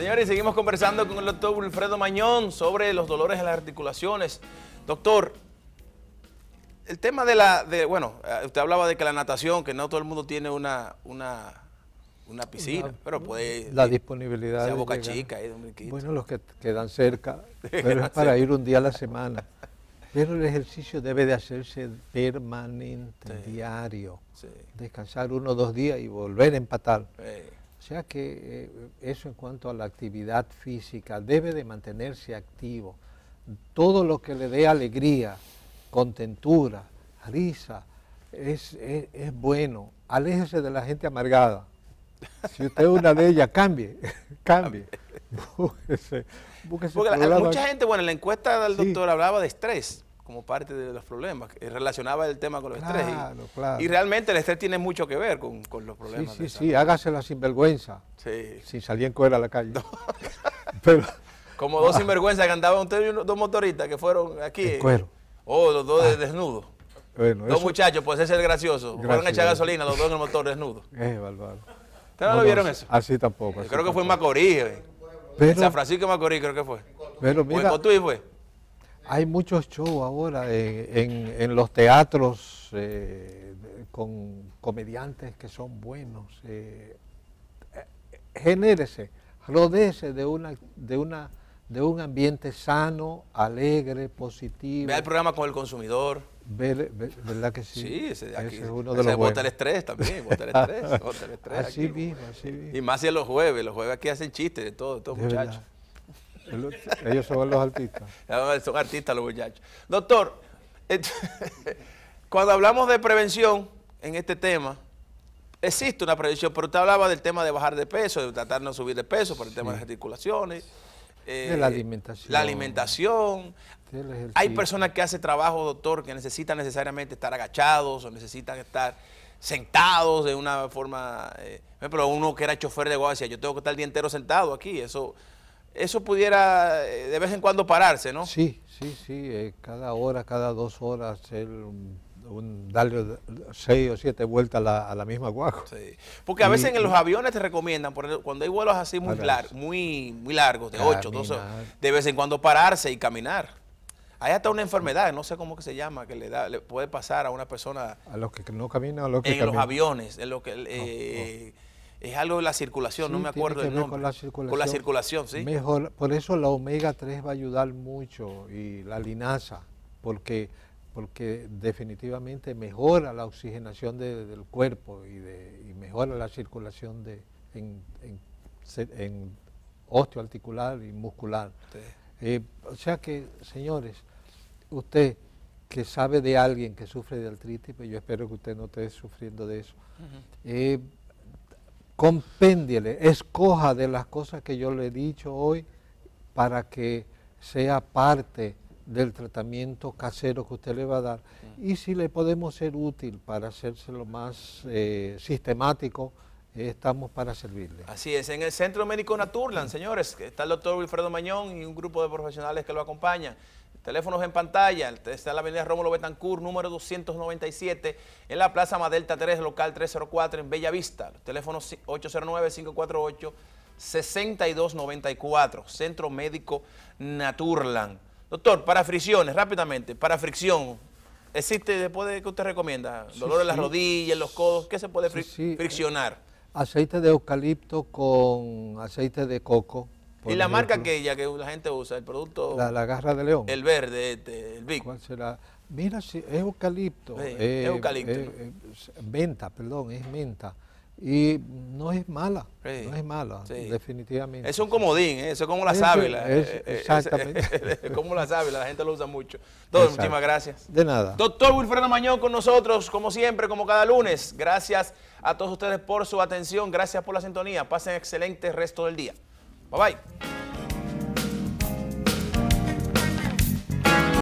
Señores, seguimos conversando con el doctor Wilfredo Mañón sobre los dolores en las articulaciones. Doctor, el tema de la, de, bueno, eh, usted hablaba de que la natación, que no todo el mundo tiene una, una, piscina, pero puede... La disponibilidad. Sea Boca Chica, ahí, eh, Bueno, los que quedan cerca, pero es para ir un día a la semana. Pero el ejercicio debe de hacerse permanente, diario. Descansar uno o dos días y volver a empatar. Sí. O sea que eh, eso en cuanto a la actividad física, debe de mantenerse activo. Todo lo que le dé alegría, contentura, risa, es, bueno. Aléjese de la gente amargada. Si usted es una de ellas, cambie, cambie. Porque mucha gente, bueno, en la encuesta del doctor hablaba de estrés como parte de los problemas. Relacionaba el tema con los estrés. Y, claro. y realmente el estrés tiene mucho que ver con, los problemas. Sí, sí, sí, hágase la sinvergüenza. Sí. si salían en cuero a la calle. Pero, como dos ah. sinvergüenzas que andaban ustedes y dos motoristas que fueron aquí. cuero. Oh, los dos ah. desnudos. Bueno, dos muchachos, pues ese es el gracioso. fueron a echar gasolina los dos en el motor desnudo. Eh, bárbaro. ¿Ustedes no, lo vieron eso? Así tampoco. creo que fue en Macorís. Eh. Pero, San Francisco de Macorís creo que fue. Pero mira, ¿O tú y fue? Hay muchos shows ahora en, en, en los teatros eh, con comediantes que son buenos. Eh, eh, genérese, rodeese de una, de una de un ambiente sano, alegre, positivo. Vea el programa con el consumidor. Ver, ¿Verdad que sí? Sí, ese, es uno de los buenos. el estrés también, bota el estrés, también. así mismo, así mismo. Y más si los jueves, los jueves aquí hacen chistes de todos estos muchachos. Ellos son los artistas. son artistas los muchachos. Doctor, cuando hablamos de prevención en este tema, existe una prevención, pero usted hablaba del tema de bajar de peso, de tratar de no subir de peso por el tema de las articulaciones. de la alimentación. Eh, la alimentación. Hay personas que hacen trabajo, doctor, que necesitan necesariamente estar agachados o necesitan estar sentados de una forma... Eh, pero uno que era chofer de guagua yo tengo que estar el día entero sentado aquí, eso eso pudiera eh, de vez en cuando pararse, ¿no? Sí, sí, sí, eh, cada hora, cada dos horas, darle seis o siete vueltas a la, misma guajo. Sí. Porque a veces en los aviones te recomiendan, por, cuando hay vuelos así muy, largos, muy, muy largos, de ocho, dos horas, de vez en cuando pararse y caminar. Hay hasta una enfermedad, no sé cómo que se llama, que le da, le puede pasar a una persona. A los que no caminan, a los que En los aviones, en lo que. Eh, algo de la circulación, no me acuerdo el nombre. Con la, circulación. con la circulación, sí. Mejor, por eso la omega 3 va a ayudar mucho y la linaza, porque, porque definitivamente mejora la oxigenación del cuerpo y, mejora la circulación de, en, osteoarticular y muscular. Eh, o sea que, señores, usted que sabe de alguien que sufre de artritis, pues yo espero que usted no esté sufriendo de eso compéndiele, escoja de las cosas que yo le he dicho hoy para que sea parte del tratamiento casero que usted le va a dar mm. y si le podemos ser útil para hacérselo más eh, sistemático, eh, estamos para servirle. Así es, en el Centro Médico Naturland, señores, está el doctor Wilfredo Mañón y un grupo de profesionales que lo acompañan. Teléfonos en pantalla, está en la avenida Rómulo Betancourt, número 297, en la Plaza Madelta 3, local 304, en Bellavista. Teléfono 809-548-6294, Centro Médico Naturland. Doctor, para fricciones, rápidamente, para fricción, ¿existe después de que usted recomienda? Dolor en las rodillas, en los codos, ¿qué se puede eh, friccionar? Aceite de eucalipto con aceite de coco y la marca marca aquella que la gente usa, el producto... La, garra de león. El verde, este, el Big. ¿Cuál será? Mira, si es eucalipto. Eh, es eucalipto. Eh, eh, perdón, es menta. Y no es mala, no es mala, definitivamente. Es un comodín, eso es como la sábila. exactamente. Es, como la sábila, la gente lo usa mucho. Doctor, muchísimas gracias. De nada. Doctor Wilfredo Mañón con nosotros, como siempre, como cada lunes. Gracias a todos ustedes por su atención, gracias por la sintonía. Pasen excelente resto del día. Bye-bye.